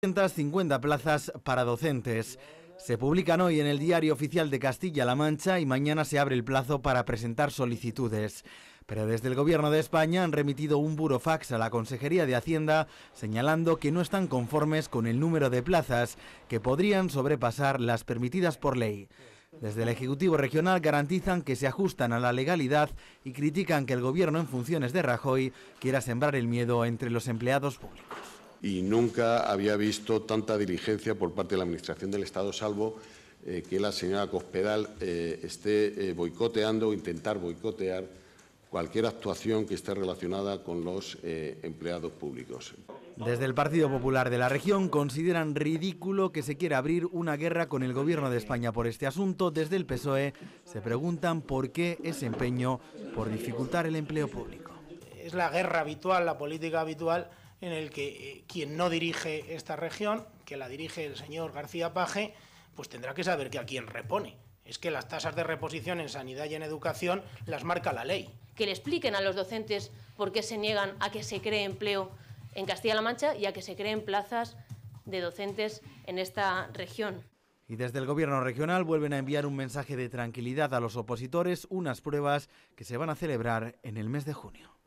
250 plazas para docentes. Se publican hoy en el Diario Oficial de Castilla-La Mancha y mañana se abre el plazo para presentar solicitudes. Pero desde el Gobierno de España han remitido un burofax a la Consejería de Hacienda señalando que no están conformes con el número de plazas que podrían sobrepasar las permitidas por ley. Desde el Ejecutivo Regional garantizan que se ajustan a la legalidad y critican que el Gobierno en funciones de Rajoy quiera sembrar el miedo entre los empleados públicos y nunca había visto tanta diligencia por parte de la Administración del Estado, salvo eh, que la señora Cospedal eh, esté eh, boicoteando o intentar boicotear cualquier actuación que esté relacionada con los empleados públicos. Desde el Partido Popular de la región consideran ridículo que se quiera abrir una guerra con el Gobierno de España por este asunto. Desde el PSOE se preguntan por qué ese empeño por dificultar el empleo público es la guerra habitual, la política habitual, en el que eh, quien no dirige esta región, que la dirige el señor García Paje, pues tendrá que saber que a quién repone. Es que las tasas de reposición en sanidad y en educación las marca la ley. Que le expliquen a los docentes por qué se niegan a que se cree empleo en Castilla-La Mancha y a que se creen plazas de docentes en esta región. Y desde el gobierno regional vuelven a enviar un mensaje de tranquilidad a los opositores, unas pruebas que se van a celebrar en el mes de junio.